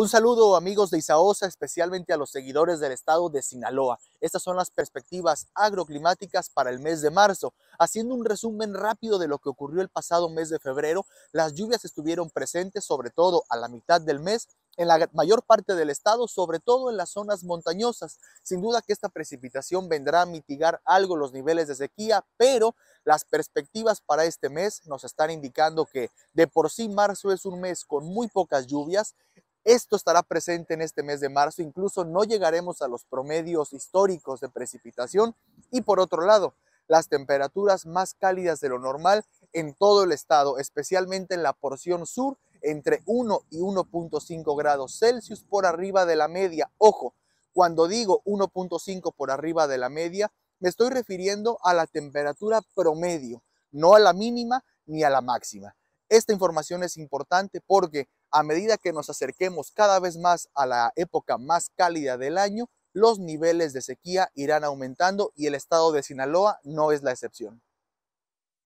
Un saludo amigos de Isaosa, especialmente a los seguidores del estado de Sinaloa. Estas son las perspectivas agroclimáticas para el mes de marzo. Haciendo un resumen rápido de lo que ocurrió el pasado mes de febrero, las lluvias estuvieron presentes sobre todo a la mitad del mes en la mayor parte del estado, sobre todo en las zonas montañosas. Sin duda que esta precipitación vendrá a mitigar algo los niveles de sequía, pero las perspectivas para este mes nos están indicando que de por sí marzo es un mes con muy pocas lluvias, esto estará presente en este mes de marzo, incluso no llegaremos a los promedios históricos de precipitación y por otro lado, las temperaturas más cálidas de lo normal en todo el estado, especialmente en la porción sur, entre 1 y 1.5 grados Celsius por arriba de la media. Ojo, cuando digo 1.5 por arriba de la media, me estoy refiriendo a la temperatura promedio, no a la mínima ni a la máxima. Esta información es importante porque a medida que nos acerquemos cada vez más a la época más cálida del año, los niveles de sequía irán aumentando y el estado de Sinaloa no es la excepción.